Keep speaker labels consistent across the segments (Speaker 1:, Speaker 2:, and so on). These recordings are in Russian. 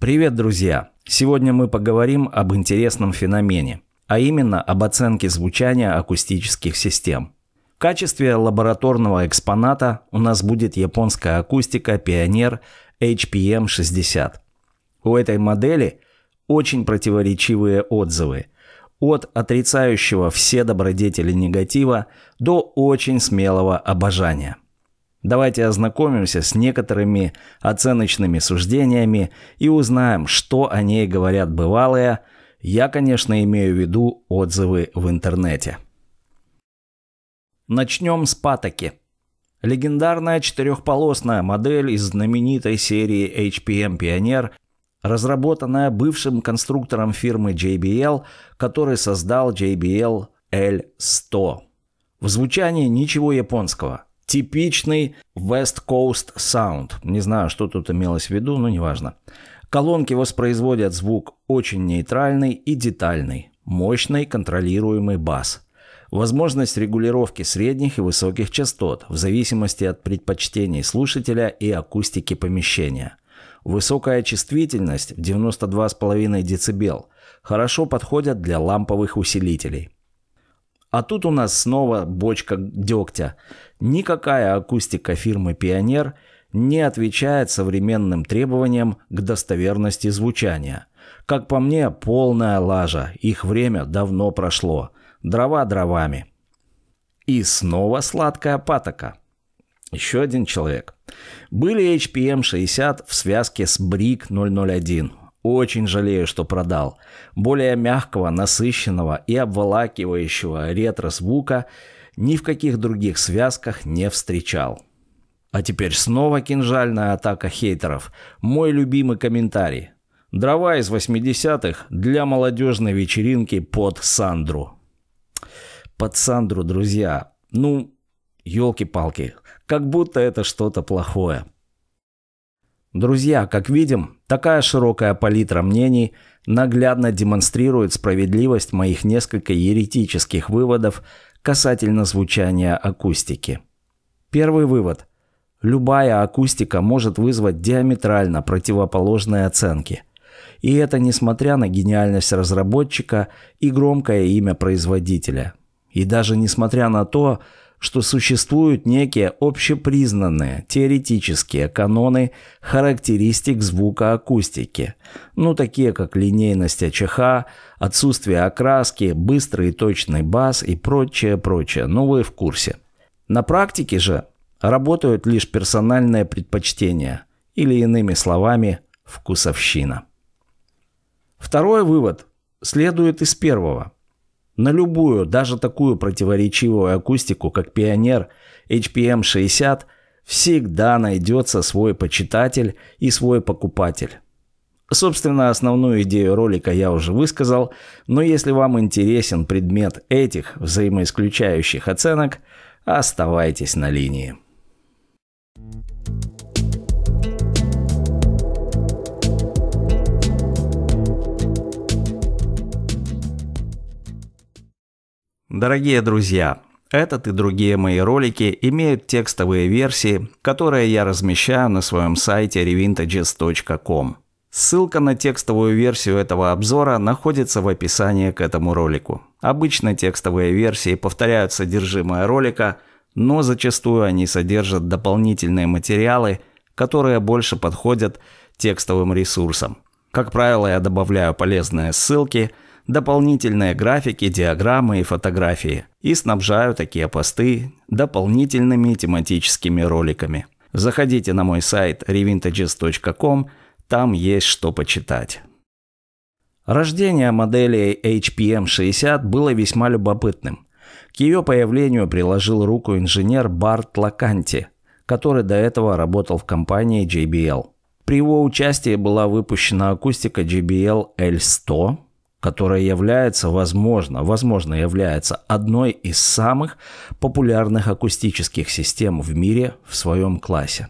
Speaker 1: Привет, друзья! Сегодня мы поговорим об интересном феномене, а именно об оценке звучания акустических систем. В качестве лабораторного экспоната у нас будет японская акустика Pioneer HPM60. У этой модели очень противоречивые отзывы – от отрицающего все добродетели негатива до очень смелого обожания. Давайте ознакомимся с некоторыми оценочными суждениями и узнаем, что о ней говорят бывалые. Я, конечно, имею в виду отзывы в интернете. Начнем с патоки. Легендарная четырехполосная модель из знаменитой серии HPM Pioneer, разработанная бывшим конструктором фирмы JBL, который создал JBL L100. В звучании ничего японского – Типичный West Coast Sound. Не знаю, что тут имелось в виду, но неважно. Колонки воспроизводят звук очень нейтральный и детальный, мощный контролируемый бас. Возможность регулировки средних и высоких частот в зависимости от предпочтений слушателя и акустики помещения. Высокая чувствительность 92,5 дБ хорошо подходят для ламповых усилителей. А тут у нас снова бочка дегтя. Никакая акустика фирмы «Пионер» не отвечает современным требованиям к достоверности звучания. Как по мне, полная лажа, их время давно прошло. Дрова дровами. И снова сладкая патока. Еще один человек. Были HPM-60 в связке с Брик 001. Очень жалею, что продал. Более мягкого, насыщенного и обволакивающего ретро-звука – ни в каких других связках не встречал. А теперь снова кинжальная атака хейтеров. Мой любимый комментарий. Дрова из 80-х для молодежной вечеринки под Сандру. Под Сандру, друзья. Ну, елки-палки. Как будто это что-то плохое. Друзья, как видим, такая широкая палитра мнений наглядно демонстрирует справедливость моих несколько еретических выводов, касательно звучания акустики. Первый вывод. Любая акустика может вызвать диаметрально противоположные оценки. И это несмотря на гениальность разработчика и громкое имя производителя. И даже несмотря на то, что существуют некие общепризнанные теоретические каноны характеристик звукоакустики, ну такие как линейность АЧХ, отсутствие окраски, быстрый и точный бас и прочее, прочее, ну вы в курсе. На практике же работают лишь персональные предпочтения или иными словами вкусовщина. Второй вывод следует из первого – на любую, даже такую противоречивую акустику, как Пионер HPM-60, эм всегда найдется свой почитатель и свой покупатель. Собственно, основную идею ролика я уже высказал, но если вам интересен предмет этих взаимоисключающих оценок, оставайтесь на линии. Дорогие друзья, этот и другие мои ролики имеют текстовые версии, которые я размещаю на своем сайте revintages.com. Ссылка на текстовую версию этого обзора находится в описании к этому ролику. Обычно текстовые версии повторяют содержимое ролика, но зачастую они содержат дополнительные материалы, которые больше подходят текстовым ресурсам. Как правило, я добавляю полезные ссылки – дополнительные графики, диаграммы и фотографии и снабжаю такие посты дополнительными тематическими роликами. Заходите на мой сайт revintages.com, там есть что почитать. Рождение модели HPM-60 было весьма любопытным. К ее появлению приложил руку инженер Барт Лаканти, который до этого работал в компании JBL. При его участии была выпущена акустика JBL L100, которая является, возможно, возможно, является одной из самых популярных акустических систем в мире в своем классе.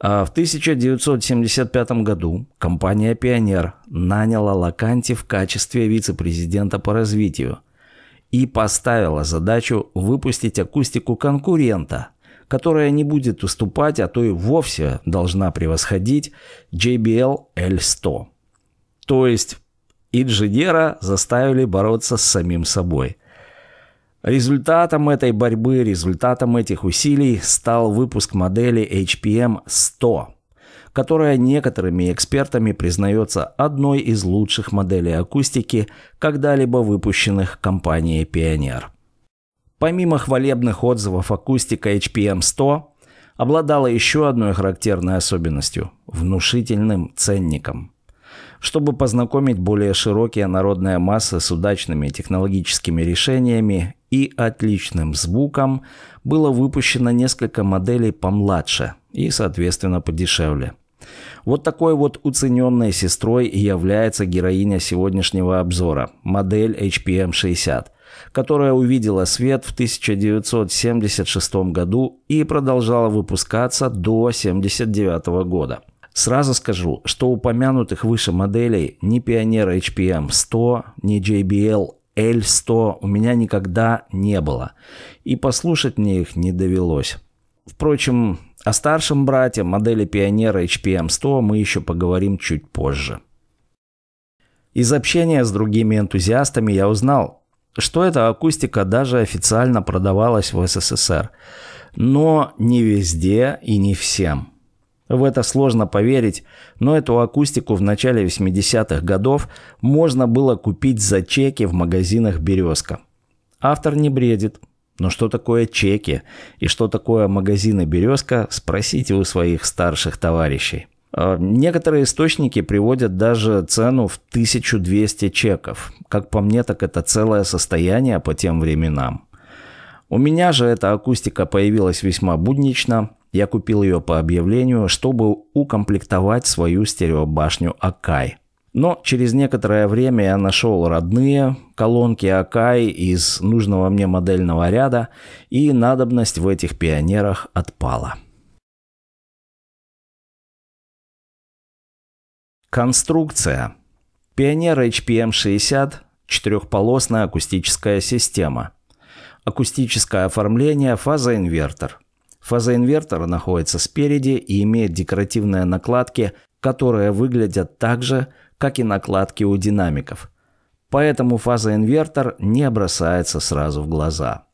Speaker 1: А в 1975 году компания «Пионер» наняла Лаканти в качестве вице-президента по развитию и поставила задачу выпустить акустику конкурента, которая не будет уступать, а то и вовсе должна превосходить JBL L100. То есть инженера заставили бороться с самим собой. Результатом этой борьбы, результатом этих усилий стал выпуск модели HPM-100, которая некоторыми экспертами признается одной из лучших моделей акустики, когда-либо выпущенных компанией Pioneer. Помимо хвалебных отзывов акустика HPM-100 обладала еще одной характерной особенностью – внушительным ценником – чтобы познакомить более широкие народные массы с удачными технологическими решениями и отличным звуком, было выпущено несколько моделей помладше и, соответственно, подешевле. Вот такой вот уцененной сестрой является героиня сегодняшнего обзора – модель HPM-60, которая увидела свет в 1976 году и продолжала выпускаться до 1979 года – Сразу скажу, что упомянутых выше моделей ни Pioneer HPM 100, ни JBL L100 у меня никогда не было. И послушать мне их не довелось. Впрочем, о старшем брате модели Pioneer HPM 100 мы еще поговорим чуть позже. Из общения с другими энтузиастами я узнал, что эта акустика даже официально продавалась в СССР. Но не везде и не всем. В это сложно поверить, но эту акустику в начале 80-х годов можно было купить за чеки в магазинах «Березка». Автор не бредит. Но что такое чеки и что такое магазины «Березка» спросите у своих старших товарищей. А, некоторые источники приводят даже цену в 1200 чеков. Как по мне, так это целое состояние по тем временам. У меня же эта акустика появилась весьма буднично, я купил ее по объявлению, чтобы укомплектовать свою стереобашню Акай. Но через некоторое время я нашел родные колонки Акай из нужного мне модельного ряда, и надобность в этих пионерах отпала. Конструкция. Пионер HPM60 – четырехполосная акустическая система. Акустическое оформление – фазоинвертор – Фаза инвертора находится спереди и имеет декоративные накладки, которые выглядят так же, как и накладки у динамиков. Поэтому фаза инвертор не бросается сразу в глаза.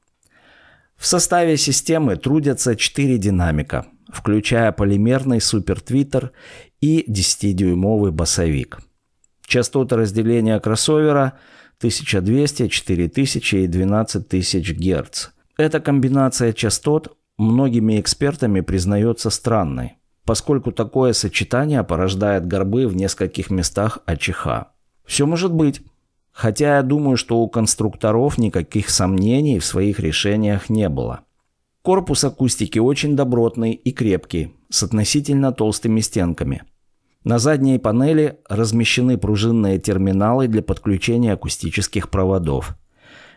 Speaker 1: В составе системы трудятся 4 динамика, включая полимерный супертвиттер и 10-дюймовый басовик. Частоты разделения кроссовера 1200, 4000 и 12000 Гц. Эта комбинация частот многими экспертами признается странной, поскольку такое сочетание порождает горбы в нескольких местах АЧХ. Все может быть. Хотя я думаю, что у конструкторов никаких сомнений в своих решениях не было. Корпус акустики очень добротный и крепкий, с относительно толстыми стенками. На задней панели размещены пружинные терминалы для подключения акустических проводов –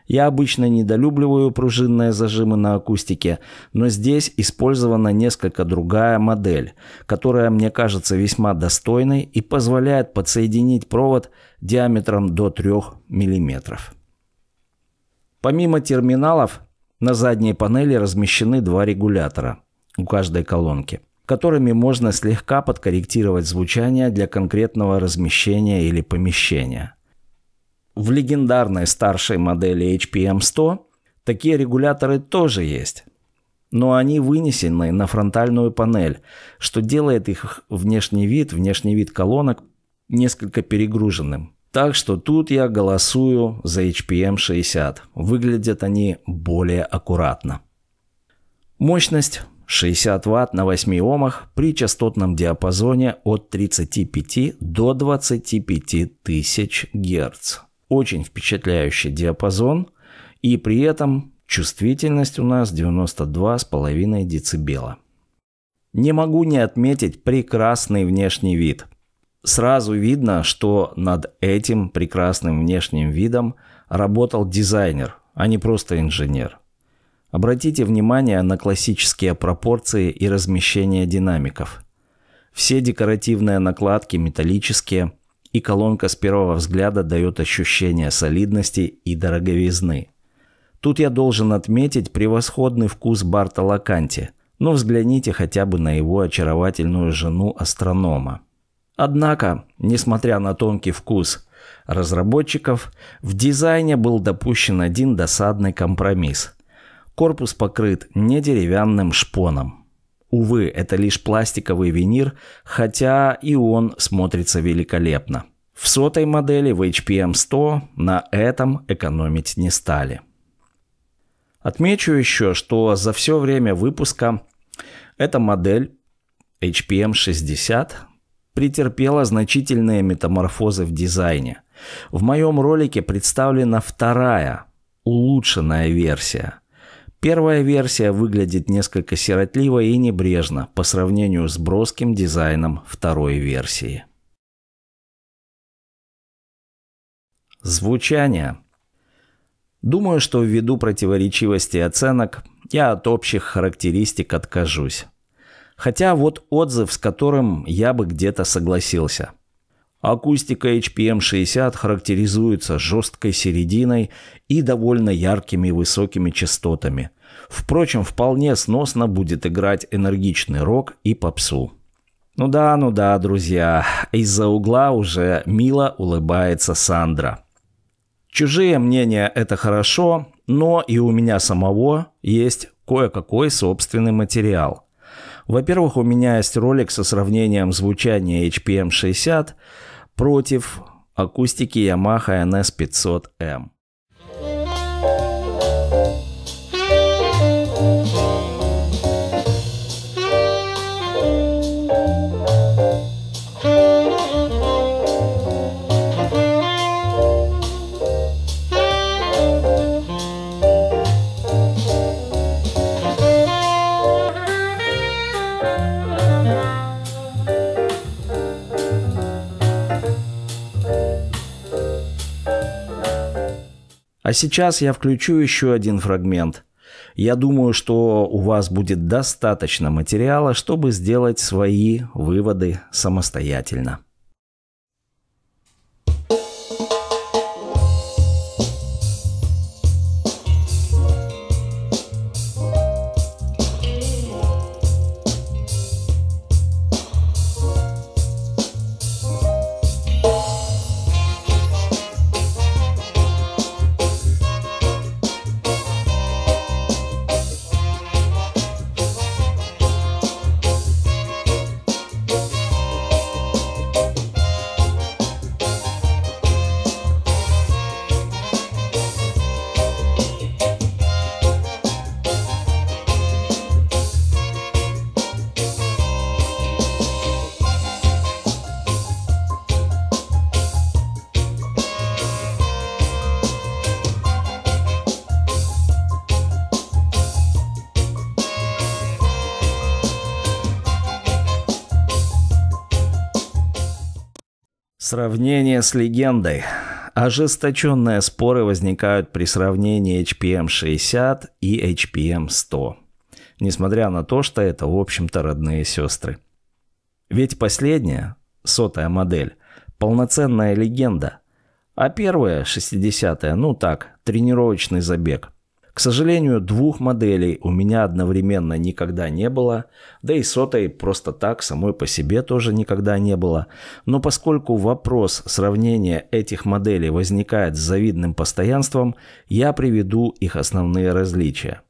Speaker 1: я обычно недолюбливаю пружинные зажимы на акустике, но здесь использована несколько другая модель, которая мне кажется весьма достойной и позволяет подсоединить провод диаметром до 3 мм. Помимо терминалов, на задней панели размещены два регулятора у каждой колонки которыми можно слегка подкорректировать звучание для конкретного размещения или помещения. В легендарной старшей модели HPM100 такие регуляторы тоже есть, но они вынесены на фронтальную панель, что делает их внешний вид, внешний вид колонок несколько перегруженным. Так что тут я голосую за HPM60. Выглядят они более аккуратно. Мощность 60 Вт на 8 Омах при частотном диапазоне от 35 до 25 тысяч Герц. Очень впечатляющий диапазон. И при этом чувствительность у нас 92,5 дБ. Не могу не отметить прекрасный внешний вид. Сразу видно, что над этим прекрасным внешним видом работал дизайнер, а не просто инженер. Обратите внимание на классические пропорции и размещение динамиков. Все декоративные накладки металлические – и колонка с первого взгляда дает ощущение солидности и дороговизны. Тут я должен отметить превосходный вкус Барта Лаканти, но взгляните хотя бы на его очаровательную жену-астронома. Однако, несмотря на тонкий вкус разработчиков, в дизайне был допущен один досадный компромисс. Корпус покрыт не деревянным шпоном. Увы, это лишь пластиковый винир, хотя и он смотрится великолепно. В сотой модели в HPM 100 на этом экономить не стали. Отмечу еще, что за все время выпуска эта модель HPM 60 претерпела значительные метаморфозы в дизайне. В моем ролике представлена вторая, улучшенная версия – Первая версия выглядит несколько сиротливо и небрежно по сравнению с броским дизайном второй версии. Звучание. Думаю, что ввиду противоречивости оценок я от общих характеристик откажусь. Хотя вот отзыв, с которым я бы где-то согласился. Акустика HPM-60 характеризуется жесткой серединой и довольно яркими высокими частотами. Впрочем, вполне сносно будет играть энергичный рок и попсу. Ну да, ну да, друзья, из-за угла уже мило улыбается Сандра. Чужие мнения – это хорошо, но и у меня самого есть кое-какой собственный материал – во-первых, у меня есть ролик со сравнением звучания HPM-60 против акустики Yamaha NS500M. А сейчас я включу еще один фрагмент. Я думаю, что у вас будет достаточно материала, чтобы сделать свои выводы самостоятельно. Сравнение с легендой. Ожесточенные споры возникают при сравнении HPM-60 эм и HPM-100. Эм несмотря на то, что это, в общем-то, родные сестры. Ведь последняя, сотая модель, полноценная легенда. А первая, 60-я, ну так, тренировочный забег – к сожалению, двух моделей у меня одновременно никогда не было, да и сотой просто так самой по себе тоже никогда не было. Но поскольку вопрос сравнения этих моделей возникает с завидным постоянством, я приведу их основные различия.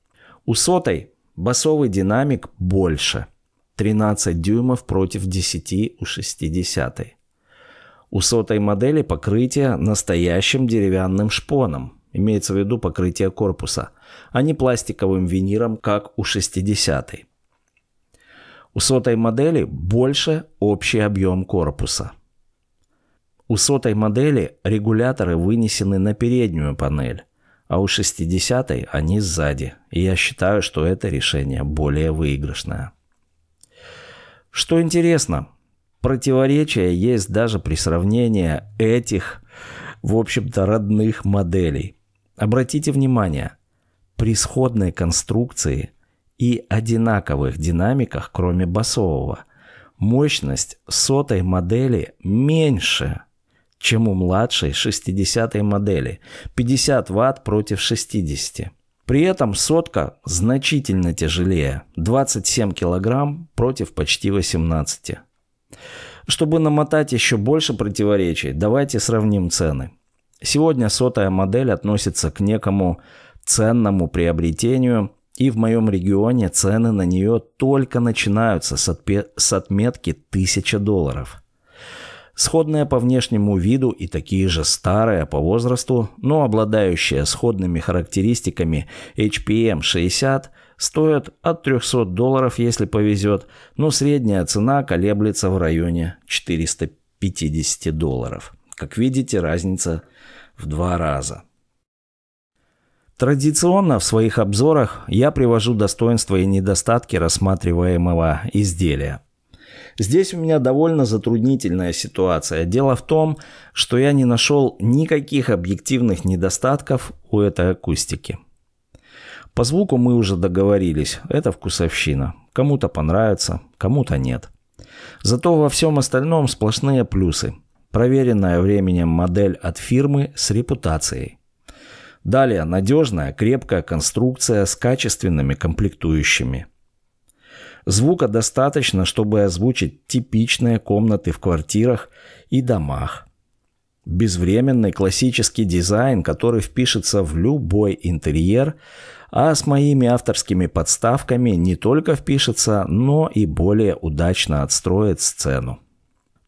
Speaker 1: У сотой басовый динамик больше – 13 дюймов против 10 у 60. У сотой модели покрытие настоящим деревянным шпоном – Имеется в виду покрытие корпуса, а не пластиковым виниром, как у 60-й. У сотой модели больше общий объем корпуса. У сотой модели регуляторы вынесены на переднюю панель, а у 60-й они сзади, и я считаю, что это решение более выигрышное. Что интересно, противоречия есть даже при сравнении этих, в общем-то, родных моделей. Обратите внимание, при сходной конструкции и одинаковых динамиках, кроме басового, мощность сотой модели меньше, чем у младшей 60-й модели. 50 Вт против 60. При этом сотка значительно тяжелее. 27 кг против почти 18. Чтобы намотать еще больше противоречий, давайте сравним цены. Сегодня сотая модель относится к некому ценному приобретению, и в моем регионе цены на нее только начинаются с, отпе- с отметки 1000 долларов. Сходная по внешнему виду и такие же старые по возрасту, но обладающие сходными характеристиками HPM 60 стоят от 300 долларов, если повезет, но средняя цена колеблется в районе 450 долларов. Как видите, разница в два раза. Традиционно в своих обзорах я привожу достоинства и недостатки рассматриваемого изделия. Здесь у меня довольно затруднительная ситуация. Дело в том, что я не нашел никаких объективных недостатков у этой акустики. По звуку мы уже договорились, это вкусовщина. Кому-то понравится, кому-то нет. Зато во всем остальном сплошные плюсы – проверенная временем модель от фирмы с репутацией. Далее надежная, крепкая конструкция с качественными комплектующими. Звука достаточно, чтобы озвучить типичные комнаты в квартирах и домах. Безвременный классический дизайн, который впишется в любой интерьер, а с моими авторскими подставками не только впишется, но и более удачно отстроит сцену.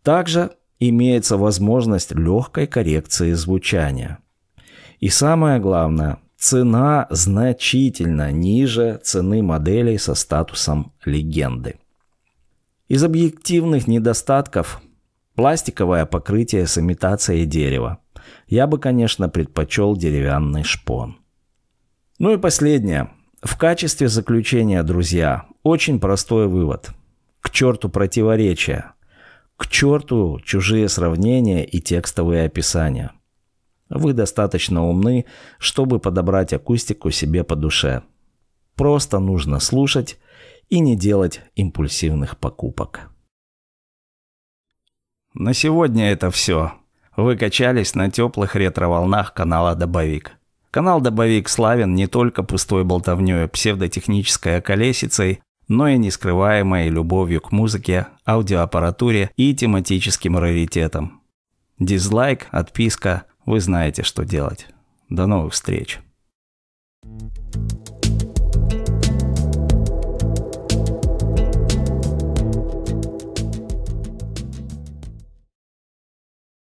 Speaker 1: Также имеется возможность легкой коррекции звучания. И самое главное, цена значительно ниже цены моделей со статусом легенды. Из объективных недостатков – пластиковое покрытие с имитацией дерева. Я бы, конечно, предпочел деревянный шпон. Ну и последнее. В качестве заключения, друзья, очень простой вывод. К черту противоречия – к черту чужие сравнения и текстовые описания. Вы достаточно умны, чтобы подобрать акустику себе по душе. Просто нужно слушать и не делать импульсивных покупок. На сегодня это все. Вы качались на теплых ретроволнах канала «Добовик». Канал «Добовик» славен не только пустой болтовнёй, псевдотехнической околесицей, но и нескрываемой любовью к музыке, аудиоаппаратуре и тематическим раритетам. Дизлайк, отписка, вы знаете, что делать. До новых встреч! Thank you